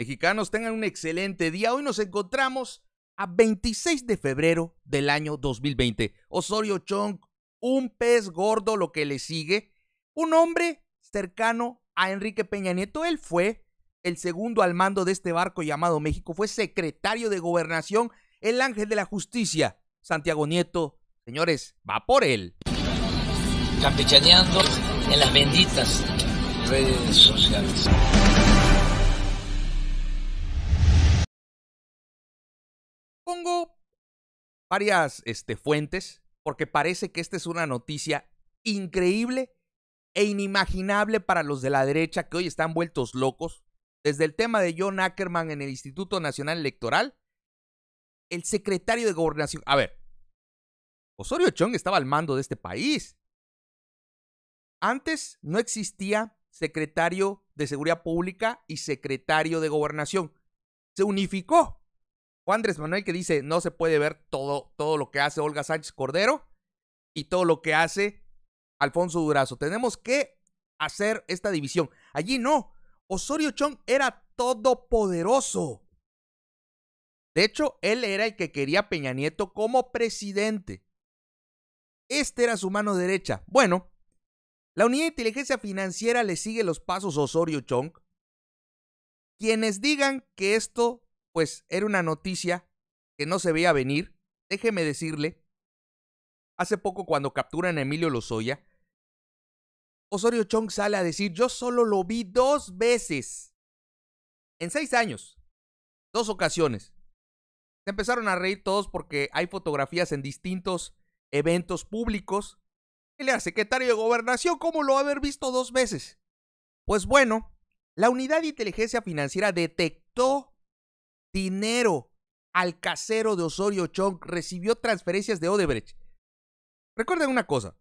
Mexicanos, tengan un excelente día. Hoy nos encontramos a 26 de febrero del año 2020. Osorio Chong, un pez gordo lo que le sigue, un hombre cercano a Enrique Peña Nieto. Él fue el segundo al mando de este barco llamado México, fue secretario de gobernación, el ángel de la justicia, Santiago Nieto. Señores, va por él. Campechaneando en las benditas redes sociales. pongo varias este, fuentes porque parece que esta es una noticia increíble e inimaginable para los de la derecha que hoy están vueltos locos. Desde el tema de John Ackerman en el Instituto Nacional Electoral, el secretario de Gobernación. A ver, Osorio Chong estaba al mando de este país. Antes no existía secretario de Seguridad Pública y secretario de Gobernación. Se unificó. Andrés Manuel que dice, no se puede ver todo, todo lo que hace Olga Sánchez Cordero y todo lo que hace Alfonso Durazo. Tenemos que hacer esta división. Allí no. Osorio Chong era todopoderoso. De hecho, él era el que quería Peña Nieto como presidente. Este era su mano derecha. Bueno, la Unidad de Inteligencia Financiera le sigue los pasos a Osorio Chong. Quienes digan que esto pues era una noticia que no se veía venir. Déjeme decirle, hace poco cuando capturan a Emilio Lozoya, Osorio Chong sale a decir, yo solo lo vi dos veces. En seis años. Dos ocasiones. Se empezaron a reír todos porque hay fotografías en distintos eventos públicos. Él era secretario de gobernación, ¿cómo lo haber visto dos veces? Pues bueno, la unidad de inteligencia financiera detectó dinero al casero de Osorio Chong, recibió transferencias de Odebrecht. Recuerden una cosa.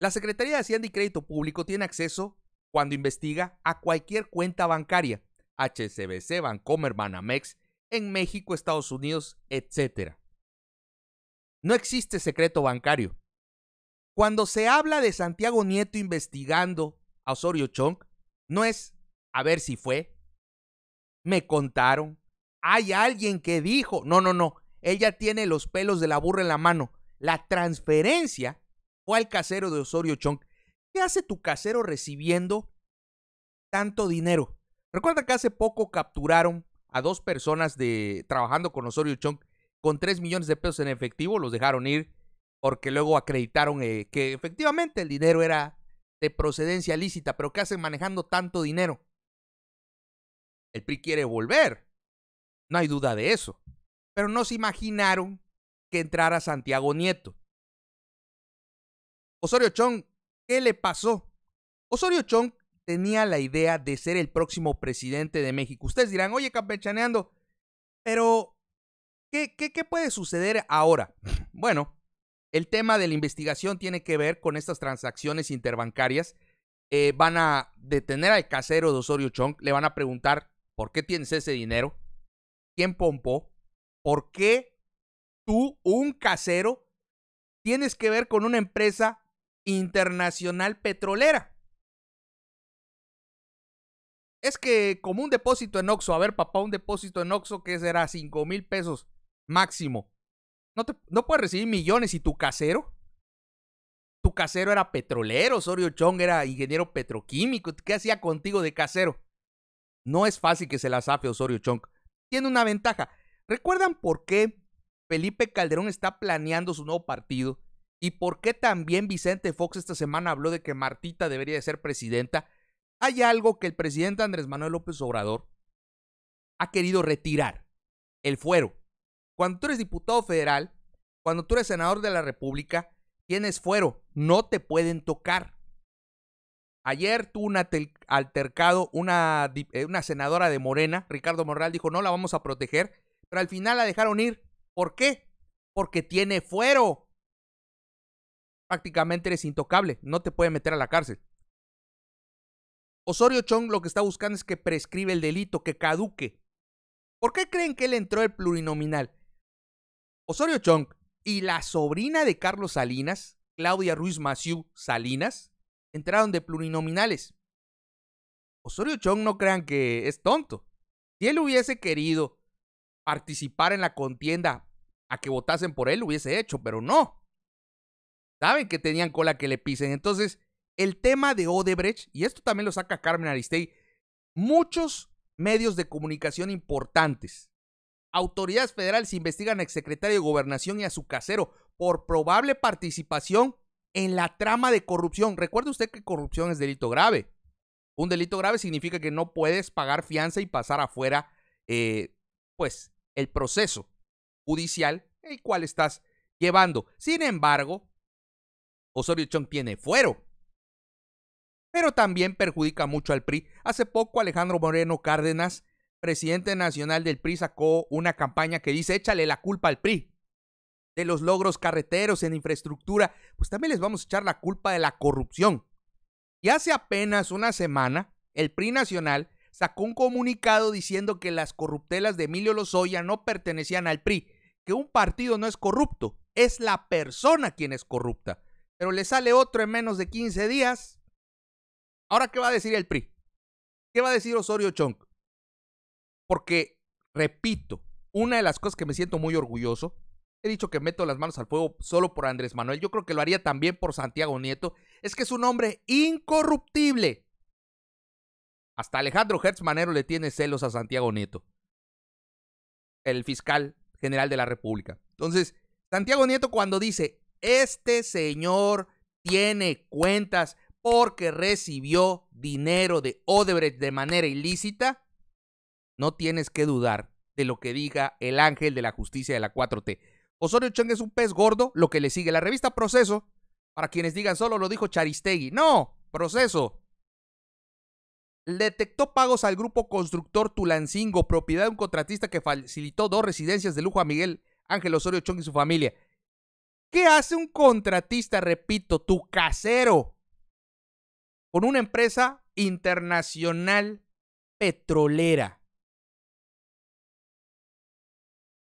La Secretaría de Hacienda y Crédito Público tiene acceso, cuando investiga, a cualquier cuenta bancaria, HSBC, Bancomer, Banamex, en México, Estados Unidos, etc. No existe secreto bancario. Cuando se habla de Santiago Nieto investigando a Osorio Chong, no es a ver si fue, me contaron. Hay alguien que dijo, no, no, no, ella tiene los pelos de la burra en la mano. La transferencia fue al casero de Osorio Chong. ¿Qué hace tu casero recibiendo tanto dinero? Recuerda que hace poco capturaron a dos personas de trabajando con Osorio Chong con 3 millones de pesos en efectivo, los dejaron ir porque luego acreditaron eh, que efectivamente el dinero era de procedencia lícita, pero ¿qué hacen manejando tanto dinero? El PRI quiere volver. No hay duda de eso. Pero no se imaginaron que entrara Santiago Nieto. Osorio Chong, ¿qué le pasó? Osorio Chong tenía la idea de ser el próximo presidente de México. Ustedes dirán, oye, campechaneando, pero ¿qué, qué, puede suceder ahora? Bueno, el tema de la investigación tiene que ver con estas transacciones interbancarias. Eh, van a detener al casero de Osorio Chong, le van a preguntar ¿Por qué tienes ese dinero? ¿Quién pompó? ¿Por qué tú, un casero, tienes que ver con una empresa internacional petrolera? Es que como un depósito en Oxo, a ver papá, un depósito en Oxo que será 5 mil pesos máximo. ¿No, te, ¿No puedes recibir millones y tu casero? Tu casero era petrolero, Osorio Chong era ingeniero petroquímico. ¿Qué hacía contigo de casero? No es fácil que se la zafe Osorio Chong. Tiene una ventaja. ¿Recuerdan por qué Felipe Calderón está planeando su nuevo partido? ¿Y por qué también Vicente Fox esta semana habló de que Martita debería de ser presidenta? Hay algo que el presidente Andrés Manuel López Obrador ha querido retirar, el fuero. Cuando tú eres diputado federal, cuando tú eres senador de la República, tienes fuero, no te pueden tocar. Ayer tuvo un altercado eh, una, senadora de Morena, Ricardo Morral, dijo, no la vamos a proteger, pero al final la dejaron ir. ¿Por qué? Porque tiene fuero. Prácticamente eres intocable, no te puede meter a la cárcel. Osorio Chong lo que está buscando es que prescribe el delito, que caduque. ¿Por qué creen que él entró el plurinominal? Osorio Chong y la sobrina de Carlos Salinas, Claudia Ruiz Maciú Salinas, entraron de plurinominales. Osorio Chong no crean que es tonto. Si él hubiese querido participar en la contienda a que votasen por él, lo hubiese hecho, pero no. Saben que tenían cola que le pisen. Entonces, el tema de Odebrecht, y esto también lo saca Carmen Aristey, muchos medios de comunicación importantes, autoridades federales investigan al exsecretario de Gobernación y a su casero por probable participación en la trama de corrupción. Recuerde usted que corrupción es delito grave. Un delito grave significa que no puedes pagar fianza y pasar afuera, eh, pues, el proceso judicial el cual estás llevando. Sin embargo, Osorio Chong tiene fuero. Pero también perjudica mucho al PRI. Hace poco Alejandro Moreno Cárdenas, presidente nacional del PRI, sacó una campaña que dice échale la culpa al PRI de los logros carreteros en infraestructura, pues también les vamos a echar la culpa de la corrupción. Y hace apenas una semana, el PRI Nacional sacó un comunicado diciendo que las corruptelas de Emilio Lozoya no pertenecían al PRI, que un partido no es corrupto, es la persona quien es corrupta. Pero le sale otro en menos de 15 días. Ahora, ¿qué va a decir el PRI? ¿Qué va a decir Osorio Chong? Porque, repito, una de las cosas que me siento muy orgulloso He dicho que meto las manos al fuego solo por Andrés Manuel. Yo creo que lo haría también por Santiago Nieto. Es que es un hombre incorruptible. Hasta Alejandro Hertz le tiene celos a Santiago Nieto, el fiscal general de la República. Entonces, Santiago Nieto cuando dice, este señor tiene cuentas porque recibió dinero de Odebrecht de manera ilícita, no tienes que dudar de lo que diga el ángel de la justicia de la 4T. Osorio Chong es un pez gordo, lo que le sigue. La revista Proceso, para quienes digan solo lo dijo Charistegui. No, Proceso. Detectó pagos al grupo constructor Tulancingo, propiedad de un contratista que facilitó dos residencias de lujo a Miguel Ángel Osorio Chong y su familia. ¿Qué hace un contratista, repito, tu casero, con una empresa internacional petrolera?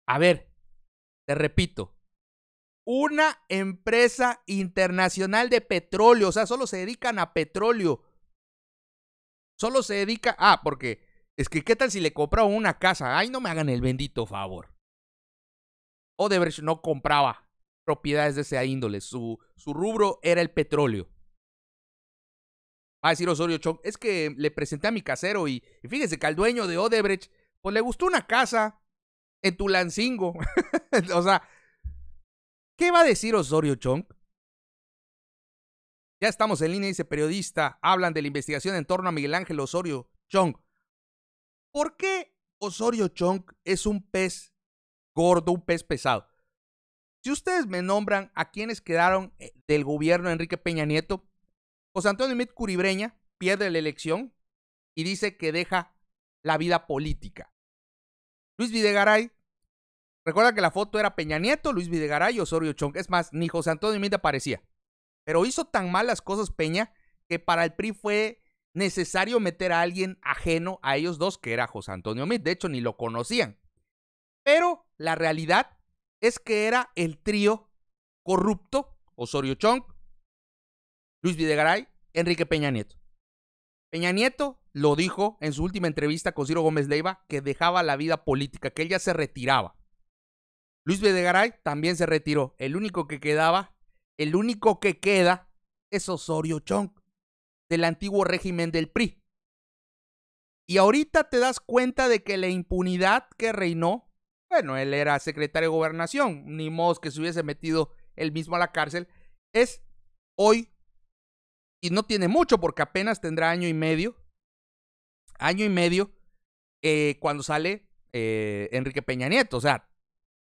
A ver, te repito, una empresa internacional de petróleo, o sea, solo se dedican a petróleo. Solo se dedica, ah, porque es que qué tal si le compraba una casa, ay, no me hagan el bendito favor. Odebrecht no compraba propiedades de esa índole, su, su rubro era el petróleo. Va a decir Osorio Chong, es que le presenté a mi casero y, y fíjese que al dueño de Odebrecht, pues le gustó una casa en Tulancingo. o sea, ¿qué va a decir Osorio Chong? Ya estamos en línea, dice periodista. Hablan de la investigación en torno a Miguel Ángel Osorio Chong. ¿Por qué Osorio Chong es un pez gordo, un pez pesado? Si ustedes me nombran a quienes quedaron eh, del gobierno de Enrique Peña Nieto, José Antonio Mit Curibreña pierde la elección y dice que deja la vida política. Luis Videgaray. Recuerda que la foto era Peña Nieto, Luis Videgaray Osorio Chong. Es más, ni José Antonio Mita aparecía. Pero hizo tan mal las cosas Peña que para el PRI fue necesario meter a alguien ajeno a ellos dos, que era José Antonio Mitt. De hecho, ni lo conocían. Pero la realidad es que era el trío corrupto, Osorio Chong, Luis Videgaray, Enrique Peña Nieto. Peña Nieto lo dijo en su última entrevista con Ciro Gómez Leiva, que dejaba la vida política, que él ya se retiraba. Luis Videgaray también se retiró. El único que quedaba, el único que queda es Osorio Chong, del antiguo régimen del PRI. Y ahorita te das cuenta de que la impunidad que reinó, bueno, él era secretario de gobernación, ni modo que se hubiese metido él mismo a la cárcel, es hoy, y no tiene mucho porque apenas tendrá año y medio, año y medio, eh, cuando sale eh, Enrique Peña Nieto. O sea,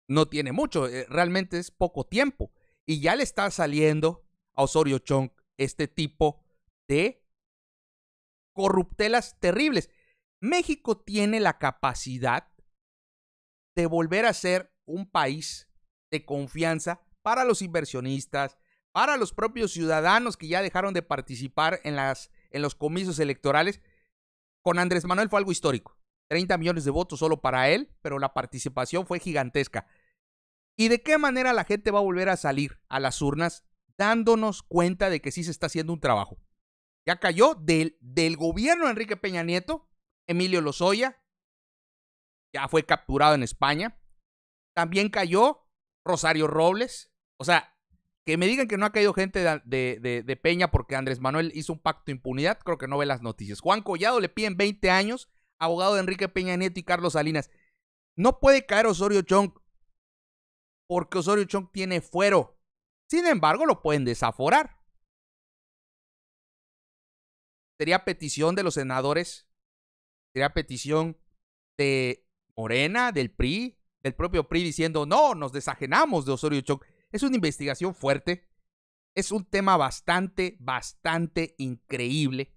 no tiene mucho, eh, realmente es poco tiempo. Y ya le está saliendo a Osorio Chong este tipo de corruptelas terribles. México tiene la capacidad de volver a ser un país de confianza para los inversionistas, para los propios ciudadanos que ya dejaron de participar en, las, en los comicios electorales, con Andrés Manuel fue algo histórico. 30 millones de votos solo para él, pero la participación fue gigantesca. ¿Y de qué manera la gente va a volver a salir a las urnas dándonos cuenta de que sí se está haciendo un trabajo? Ya cayó del, del gobierno de Enrique Peña Nieto, Emilio Lozoya, ya fue capturado en España. También cayó Rosario Robles. O sea, que me digan que no ha caído gente de, Peña porque Andrés Manuel hizo un pacto de impunidad, creo que no ve las noticias. Juan Collado le piden 20 años, abogado de Enrique Peña Nieto y Carlos Salinas. No puede caer Osorio Chong porque Osorio Chong tiene fuero. Sin embargo, lo pueden desaforar. Sería petición de los senadores, sería petición de Morena, del PRI, del propio PRI diciendo, no, nos desajenamos de Osorio Chong. Es una investigación fuerte. Es un tema bastante, bastante increíble.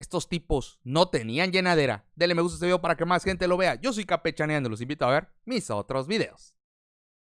Estos tipos no tenían llenadera. Dele me gusta este video para que más gente lo vea. Yo soy Capechaneando, los invito a ver mis otros videos.